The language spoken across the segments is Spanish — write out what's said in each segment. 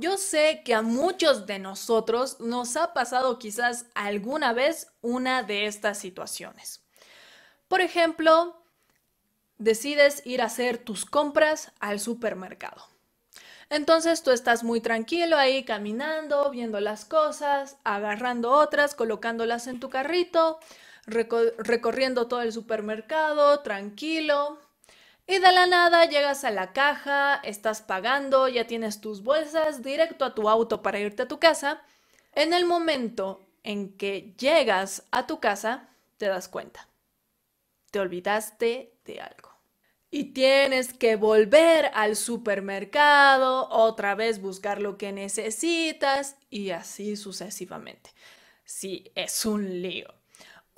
Yo sé que a muchos de nosotros nos ha pasado quizás alguna vez una de estas situaciones. Por ejemplo, decides ir a hacer tus compras al supermercado. Entonces tú estás muy tranquilo ahí caminando, viendo las cosas, agarrando otras, colocándolas en tu carrito, recorriendo todo el supermercado, tranquilo, y de la nada llegas a la caja, estás pagando, ya tienes tus bolsas directo a tu auto para irte a tu casa. En el momento en que llegas a tu casa, te das cuenta. Te olvidaste de algo. Y tienes que volver al supermercado, otra vez buscar lo que necesitas y así sucesivamente. Sí, es un lío.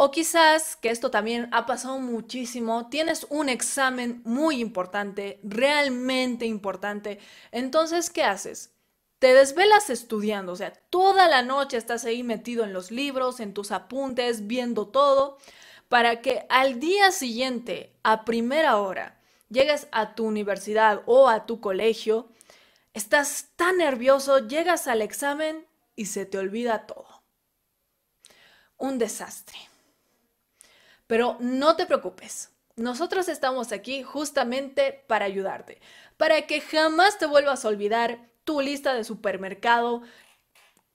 O quizás, que esto también ha pasado muchísimo, tienes un examen muy importante, realmente importante. Entonces, ¿qué haces? Te desvelas estudiando, o sea, toda la noche estás ahí metido en los libros, en tus apuntes, viendo todo, para que al día siguiente, a primera hora, llegues a tu universidad o a tu colegio, estás tan nervioso, llegas al examen y se te olvida todo. Un desastre. Pero no te preocupes. Nosotros estamos aquí justamente para ayudarte, para que jamás te vuelvas a olvidar tu lista de supermercado,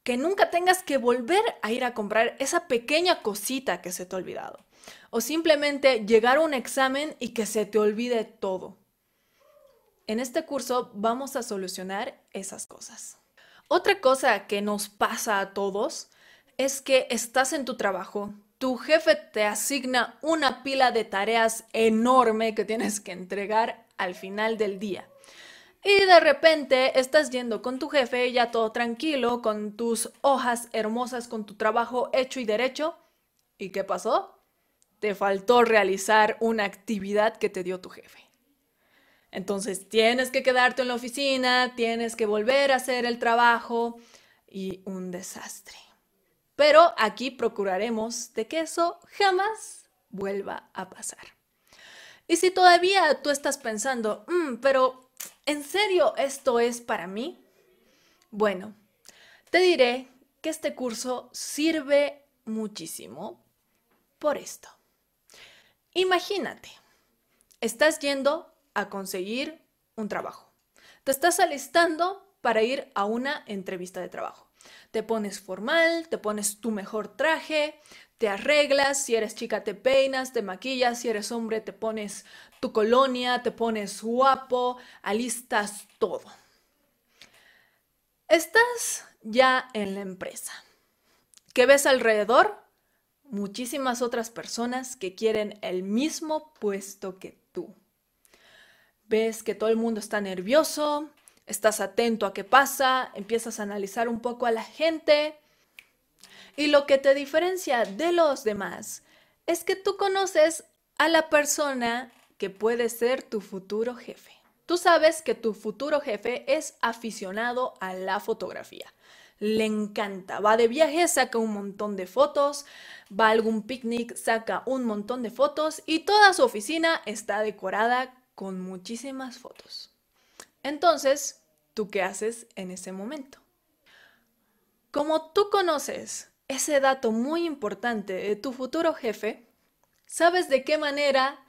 que nunca tengas que volver a ir a comprar esa pequeña cosita que se te ha olvidado, o simplemente llegar a un examen y que se te olvide todo. En este curso vamos a solucionar esas cosas. Otra cosa que nos pasa a todos es que estás en tu trabajo, tu jefe te asigna una pila de tareas enorme que tienes que entregar al final del día. Y de repente estás yendo con tu jefe, ya todo tranquilo, con tus hojas hermosas, con tu trabajo hecho y derecho. ¿Y qué pasó? Te faltó realizar una actividad que te dio tu jefe. Entonces tienes que quedarte en la oficina, tienes que volver a hacer el trabajo y un desastre pero aquí procuraremos de que eso jamás vuelva a pasar. Y si todavía tú estás pensando, mm, pero ¿en serio esto es para mí? Bueno, te diré que este curso sirve muchísimo por esto. Imagínate, estás yendo a conseguir un trabajo. Te estás alistando para ir a una entrevista de trabajo. Te pones formal, te pones tu mejor traje, te arreglas, si eres chica te peinas, te maquillas, si eres hombre te pones tu colonia, te pones guapo, alistas todo. Estás ya en la empresa. ¿Qué ves alrededor? Muchísimas otras personas que quieren el mismo puesto que tú. Ves que todo el mundo está nervioso, estás atento a qué pasa, empiezas a analizar un poco a la gente. Y lo que te diferencia de los demás es que tú conoces a la persona que puede ser tu futuro jefe. Tú sabes que tu futuro jefe es aficionado a la fotografía. Le encanta, va de viaje, saca un montón de fotos, va a algún picnic, saca un montón de fotos y toda su oficina está decorada con muchísimas fotos. Entonces, ¿tú qué haces en ese momento? Como tú conoces ese dato muy importante de tu futuro jefe, sabes de qué manera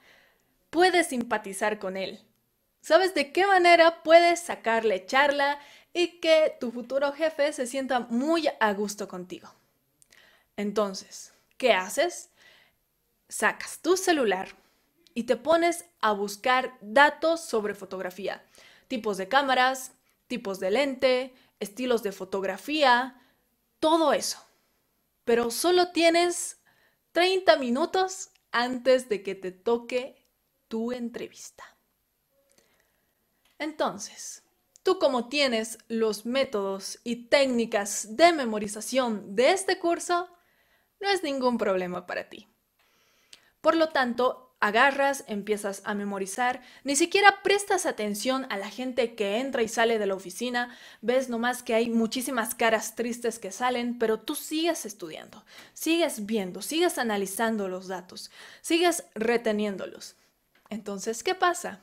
puedes simpatizar con él. Sabes de qué manera puedes sacarle charla y que tu futuro jefe se sienta muy a gusto contigo. Entonces, ¿qué haces? Sacas tu celular y te pones a buscar datos sobre fotografía tipos de cámaras, tipos de lente, estilos de fotografía, todo eso. Pero solo tienes 30 minutos antes de que te toque tu entrevista. Entonces, tú como tienes los métodos y técnicas de memorización de este curso, no es ningún problema para ti. Por lo tanto, agarras, empiezas a memorizar, ni siquiera prestas atención a la gente que entra y sale de la oficina, ves nomás que hay muchísimas caras tristes que salen, pero tú sigues estudiando, sigues viendo, sigues analizando los datos, sigues reteniéndolos. Entonces, ¿qué pasa?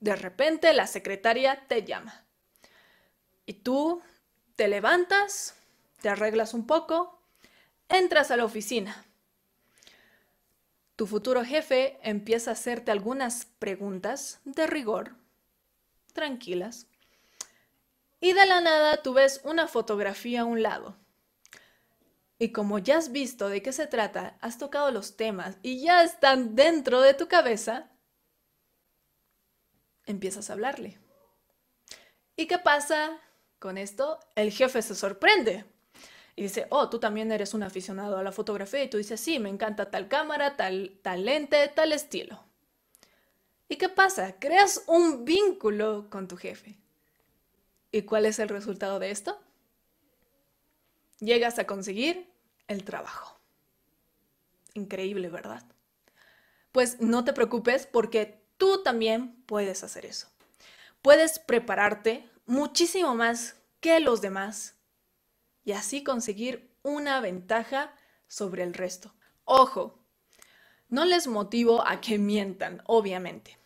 De repente la secretaria te llama y tú te levantas, te arreglas un poco, entras a la oficina tu futuro jefe empieza a hacerte algunas preguntas de rigor, tranquilas, y de la nada tú ves una fotografía a un lado. Y como ya has visto de qué se trata, has tocado los temas y ya están dentro de tu cabeza, empiezas a hablarle. ¿Y qué pasa con esto? El jefe se sorprende y dice, oh, tú también eres un aficionado a la fotografía y tú dices, sí, me encanta tal cámara, tal, tal lente, tal estilo. ¿Y qué pasa? Creas un vínculo con tu jefe. ¿Y cuál es el resultado de esto? Llegas a conseguir el trabajo. Increíble, ¿verdad? Pues no te preocupes porque tú también puedes hacer eso. Puedes prepararte muchísimo más que los demás y así conseguir una ventaja sobre el resto. Ojo, no les motivo a que mientan, obviamente,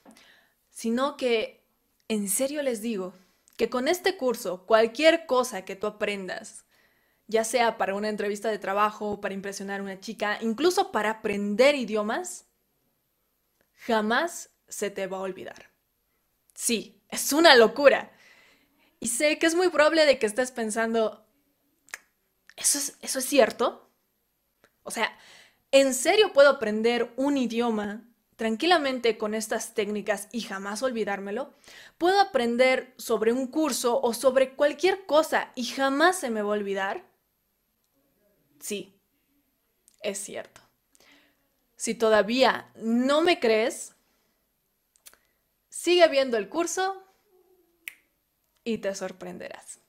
sino que en serio les digo que con este curso, cualquier cosa que tú aprendas, ya sea para una entrevista de trabajo, para impresionar a una chica, incluso para aprender idiomas, jamás se te va a olvidar. Sí, es una locura. Y sé que es muy probable de que estés pensando, ¿Eso es, cierto? O sea, ¿en serio puedo aprender un idioma tranquilamente con estas técnicas y jamás olvidármelo? ¿Puedo aprender sobre un curso o sobre cualquier cosa y jamás se me va a olvidar? Sí, es cierto. Si todavía no me crees, sigue viendo el curso y te sorprenderás.